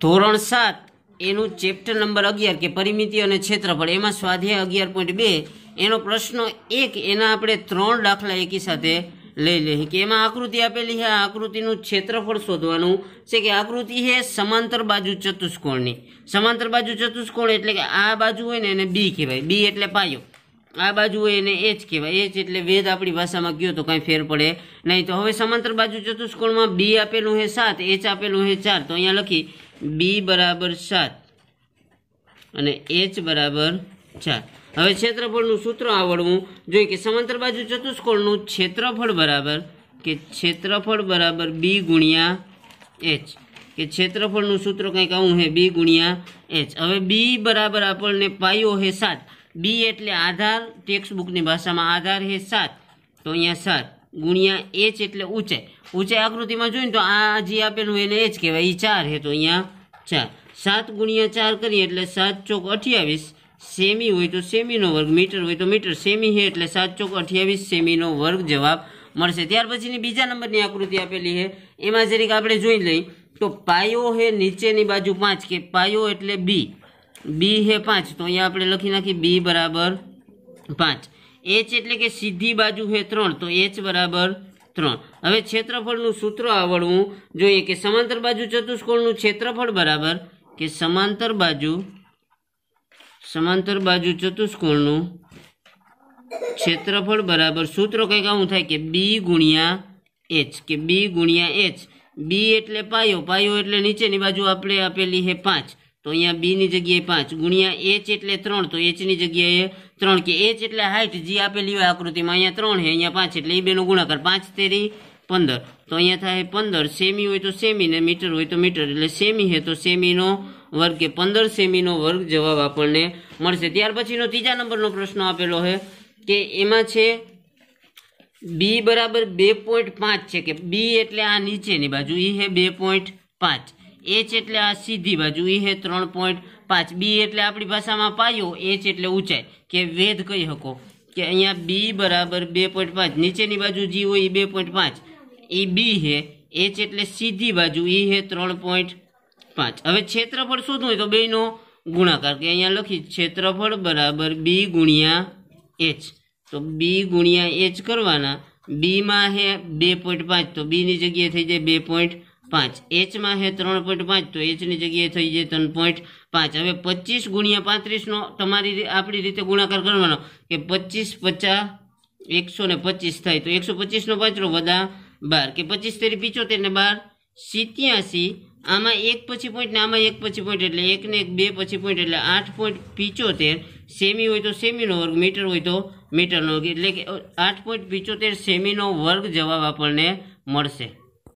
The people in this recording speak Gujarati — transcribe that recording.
ધોરણ સાત એનું ચેપ્ટર નંબર અગિયાર કે પરિમિતિ અને ક્ષેત્રફળ એમાં સ્વાધ્યાય અગિયાર પોઈન્ટ બે એનો પ્રશ્ન એક એના આપણે ત્રણ દાખલા એકી સાથે લઈ લઈએ કે એમાં આકૃતિ આપેલી છે આ આકૃતિનું ક્ષેત્રફળ શોધવાનું છે કે આકૃતિ છે સમાંતર બાજુ ચતુષ્કોણની સમાંતર બાજુ ચતુષ્કોણ એટલે કે આ બાજુ હોય ને એને બી કહેવાય બી એટલે પાયો આ બાજુ હોય એને એચ કહેવાય એચ એટલે વેદ આપણી ભાષામાં કયો તો કાંઈ ફેર પડે નહીં તો હવે સમાંતર બાજુ ચતુષ્કોણમાં બી આપેલું છે સાત એચ આપેલું છે ચાર તો અહીંયા લખી બી બરાબર સાત અને એચ બરાબર ચાર હવે ક્ષેત્રફળનું સૂત્ર આવડવું જોઈએ કે સમાંતર બાજુ ચતુષ્કોણનું ક્ષેત્રફળ બરાબર કે ક્ષેત્રફળ બરાબર બી ગુણ્યા એચ કે ક્ષેત્રફળનું સૂત્ર કંઈક આવું હે બી ગુણ્યા એચ હવે બી બરાબર આપણને પાયો હે સાત બી એટલે આધાર ટેક્સ્ટ બુકની ભાષામાં આધાર હે સાત તો અહીંયા સાત ગુણ્યા એચ એટલે ઊંચાઈ ઊંચાઈ આકૃતિમાં જોઈએ તો આ જે આપેલું એને એ જ કહેવાય એ ચાર હે તો અહીંયા ચાર સાત ગુણ્યા ચાર કરીએ એટલે સાત ચોક અઠ્યાવીસ સેમી હોય તો સેમીનો વર્ગ મીટર હોય તો મીટર સેમી હે એટલે સાત ચોક અઠ્યાવીસ સેમીનો વર્ગ જવાબ મળશે ત્યાર પછીની બીજા નંબરની આકૃતિ આપેલી છે એમાં જરીક આપણે જોઈ લઈએ તો પાયો હે નીચેની બાજુ પાંચ કે પાયો એટલે બી બી હે પાંચ તો અહીંયા આપણે લખી નાખીએ બી બરાબર પાંચ એચ એટલે કે સીધી બાજુ હે ત્રણ તો એચ બરાબર ત્રણ હવે ક્ષેત્રફળનું સૂત્ર આવડવું જોઈએ કે સમાંતર બાજુ ચતુષ્કોણનું ક્ષેત્રફળ બરાબર કે સમાંતર બાજુ સમાંતર બાજુ ચતુષ્કોણનું ક્ષેત્રફળ બરાબર સૂત્ર કંઈક આવું થાય કે બી ગુણ્યા એચ કે બી ગુણ્યા એચ બી એટલે પાયો પાયો એટલે નીચેની બાજુ આપણે આપેલી છે પાંચ તો અહીંયા બીની જગ્યાએ પાંચ ગુણ્યા એચ એટલે ત્રણ તો એચની જગ્યાએ ત્રણ કે એચ એટલે હાઇટ જે આપેલી હોય આકૃતિમાં અહીંયા ત્રણ છે અહીંયા પાંચ એટલે એ બેનો ગુણાકાર પાંચ તેરી પંદર તો અહીંયા થાય પંદર સેમી હોય તો સેમી ને મીટર હોય તો મીટર એટલે સેમી હે તો સેમીનો વર્ગ કે પંદર સેમીનો વર્ગ જવાબ આપણને મળશે ત્યાર પછીનો ત્રીજા નંબરનો પ્રશ્ન આપેલો છે કે એમાં છે બી બરાબર બે પોઈન્ટ પાંચ છે કે બી એટલે આ નીચેની બાજુ એ છે બે પોઈન્ટ પાંચ એચ એટલે આ સીધી બાજુ એ e હે ત્રણ પોઈન્ટ પાંચ બી એટલે આપણી ભાષામાં પાયો એચ એટલે ઊંચાઈ કે વેધ કહી શકો કે અહીંયા બી બરાબર બે પોઈન્ટ પાંચ નીચેની બાજુ જી હોય એ બે પોઈન્ટ પાંચ એ બી હે એચ એટલે સીધી બાજુ એ e હે ત્રણ પોઈન્ટ પાંચ હવે ક્ષેત્રફળ શોધવું હોય તો બેનો ગુણાકાર કે અહીંયા લખી ક્ષેત્રફળ બરાબર બી ગુણ્યા એચ તો બી ગુણ્યા એચ કરવાના બીમાં હે બે પોઈન્ટ પાંચ તો બીની જગ્યાએ થઈ જાય બે પોઈન્ટ પાંચ એચમાં છે ત્રણ પોઈન્ટ પાંચ તો એચની જગ્યાએ થઈ જાય ત્રણ પોઈન્ટ પાંચ હવે પચીસ ગુણ્યા પાંત્રીસનો તમારી આપણી રીતે ગુણાકાર કરવાનો કે પચીસ પચાસ એકસો ને પચીસ થાય તો એકસો પચીસનો પાંચરો વધા બાર કે પચીસ તેરી પિચોતેર ને બાર સિત્યાસી આમાં એક પછી પોઈન્ટ ને આમાં એક પછી પોઈન્ટ એટલે એક ને એક બે પછી પોઈન્ટ એટલે આઠ પોઈન્ટ પિચોતેર સેમી હોય તો સેમીનો વર્ગ મીટર હોય તો મીટરનો વર્ગ એટલે કે આઠ પોઈન્ટ પિચોતેર સેમીનો વર્ગ જવાબ આપણને મળશે